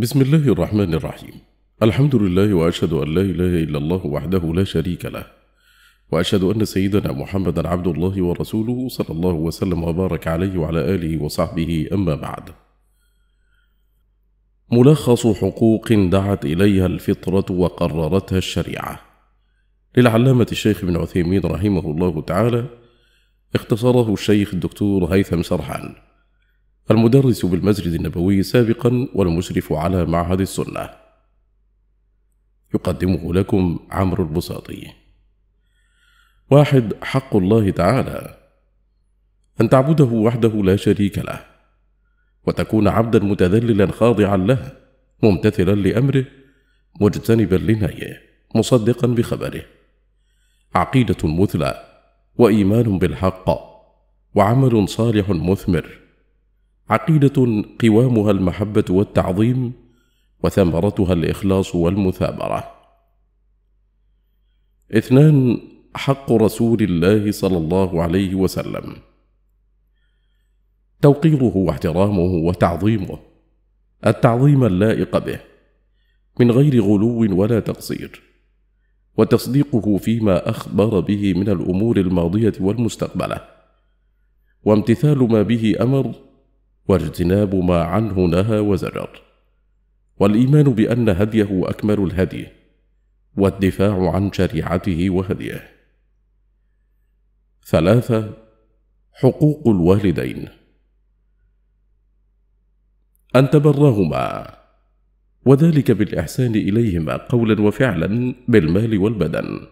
بسم الله الرحمن الرحيم الحمد لله واشهد ان لا اله الا الله وحده لا شريك له واشهد ان سيدنا محمدا عبد الله ورسوله صلى الله وسلم وبارك عليه وعلى اله وصحبه اما بعد ملخص حقوق دعت اليها الفطره وقررتها الشريعه للعلامه الشيخ ابن عثيمين رحمه الله تعالى اختصره الشيخ الدكتور هيثم سرحان المدرس بالمسجد النبوي سابقا والمشرف على معهد السنة يقدمه لكم عمرو البساطي واحد حق الله تعالى أن تعبده وحده لا شريك له وتكون عبدا متذللا خاضعا له ممتثلا لأمره مجتنبا لنهيه مصدقا بخبره عقيدة مثلى وإيمان بالحق وعمل صالح مثمر عقيده قوامها المحبه والتعظيم وثمرتها الاخلاص والمثابره اثنان حق رسول الله صلى الله عليه وسلم توقيره واحترامه وتعظيمه التعظيم اللائق به من غير غلو ولا تقصير وتصديقه فيما اخبر به من الامور الماضيه والمستقبله وامتثال ما به امر واجتناب ما عنه نهى وزجر والايمان بان هديه اكمل الهدي والدفاع عن شريعته وهديه ثلاثه حقوق الوالدين ان تبرهما وذلك بالاحسان اليهما قولا وفعلا بالمال والبدن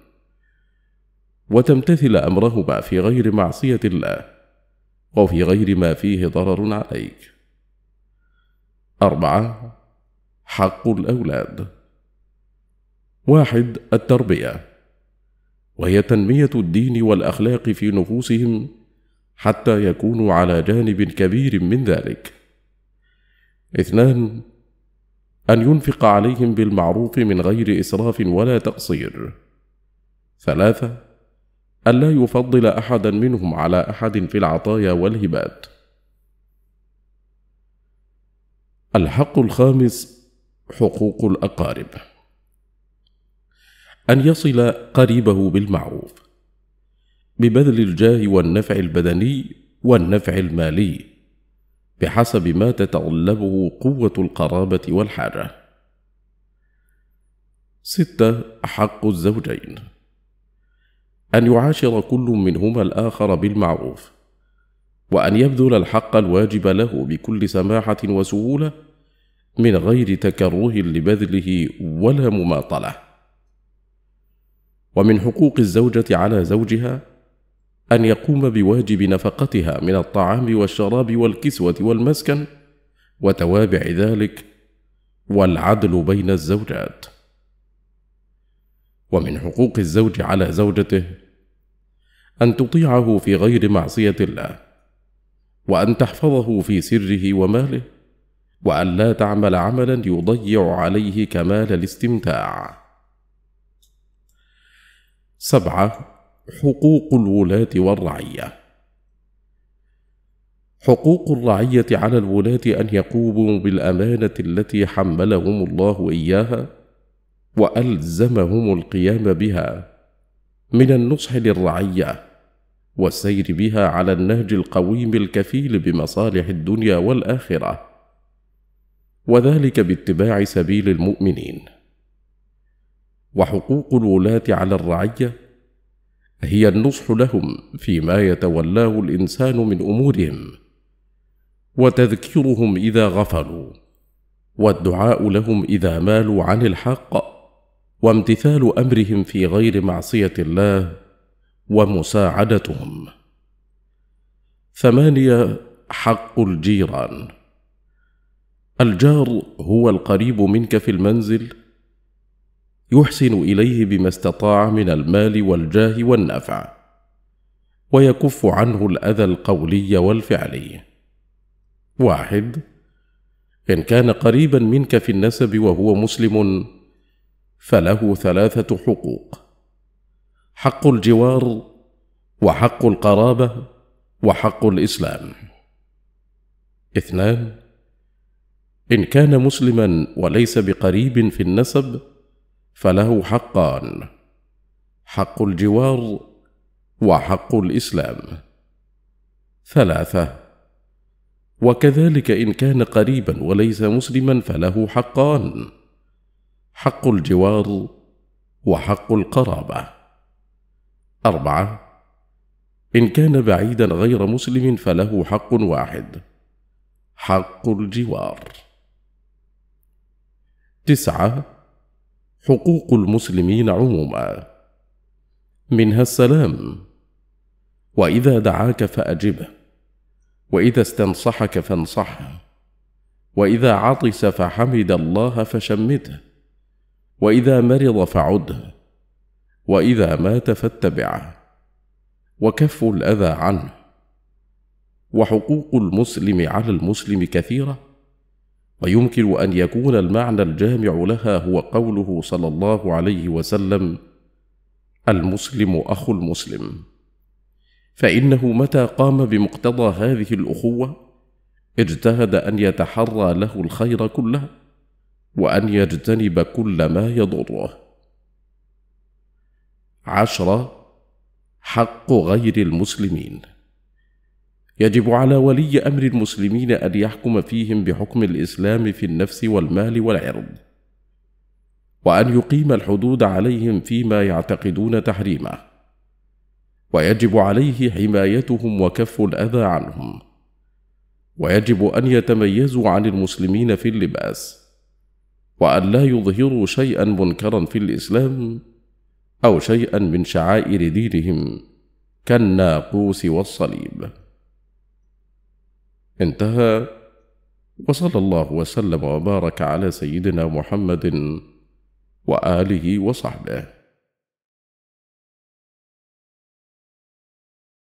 وتمتثل امرهما في غير معصيه الله وفي غير ما فيه ضرر عليك أربعة حق الأولاد واحد التربية وهي تنمية الدين والأخلاق في نفوسهم حتى يكونوا على جانب كبير من ذلك اثنان أن ينفق عليهم بالمعروف من غير إسراف ولا تقصير ثلاثة ألا يفضل أحدا منهم على أحد في العطايا والهبات. الحق الخامس حقوق الأقارب أن يصل قريبه بالمعروف ببذل الجاه والنفع البدني والنفع المالي بحسب ما تتطلبه قوة القرابة والحاجة. ستة حق الزوجين أن يعاشر كل منهما الآخر بالمعروف، وأن يبذل الحق الواجب له بكل سماحة وسهولة، من غير تكره لبذله ولا مماطلة. ومن حقوق الزوجة على زوجها أن يقوم بواجب نفقتها من الطعام والشراب والكسوة والمسكن وتوابع ذلك، والعدل بين الزوجات. ومن حقوق الزوج على زوجته أن تطيعه في غير معصية الله وأن تحفظه في سره وماله وأن لا تعمل عملا يضيع عليه كمال الاستمتاع سبعة حقوق الولاة والرعية حقوق الرعية على الولاة أن يقوموا بالأمانة التي حملهم الله إياها والزمهم القيام بها من النصح للرعيه والسير بها على النهج القويم الكفيل بمصالح الدنيا والاخره وذلك باتباع سبيل المؤمنين وحقوق الولاه على الرعيه هي النصح لهم فيما يتولاه الانسان من امورهم وتذكيرهم اذا غفلوا والدعاء لهم اذا مالوا عن الحق وامتثال امرهم في غير معصيه الله ومساعدتهم ثمانيه حق الجيران الجار هو القريب منك في المنزل يحسن اليه بما استطاع من المال والجاه والنفع ويكف عنه الاذى القولي والفعلي واحد ان كان قريبا منك في النسب وهو مسلم فله ثلاثه حقوق حق الجوار وحق القرابه وحق الاسلام اثنان ان كان مسلما وليس بقريب في النسب فله حقان حق الجوار وحق الاسلام ثلاثه وكذلك ان كان قريبا وليس مسلما فله حقان حق الجوار وحق القرابه اربعه ان كان بعيدا غير مسلم فله حق واحد حق الجوار تسعه حقوق المسلمين عموما منها السلام واذا دعاك فاجبه واذا استنصحك فانصحه واذا عطس فحمد الله فشمته واذا مرض فعده واذا مات فاتبعه وكف الاذى عنه وحقوق المسلم على المسلم كثيره ويمكن ان يكون المعنى الجامع لها هو قوله صلى الله عليه وسلم المسلم اخو المسلم فانه متى قام بمقتضى هذه الاخوه اجتهد ان يتحرى له الخير كله وان يجتنب كل ما يضره عشره حق غير المسلمين يجب على ولي امر المسلمين ان يحكم فيهم بحكم الاسلام في النفس والمال والعرض وان يقيم الحدود عليهم فيما يعتقدون تحريمه ويجب عليه حمايتهم وكف الاذى عنهم ويجب ان يتميزوا عن المسلمين في اللباس وأن لا يظهروا شيئا منكرا في الإسلام أو شيئا من شعائر دينهم كالناقوس والصليب. انتهى وصلى الله وسلم وبارك على سيدنا محمد وآله وصحبه.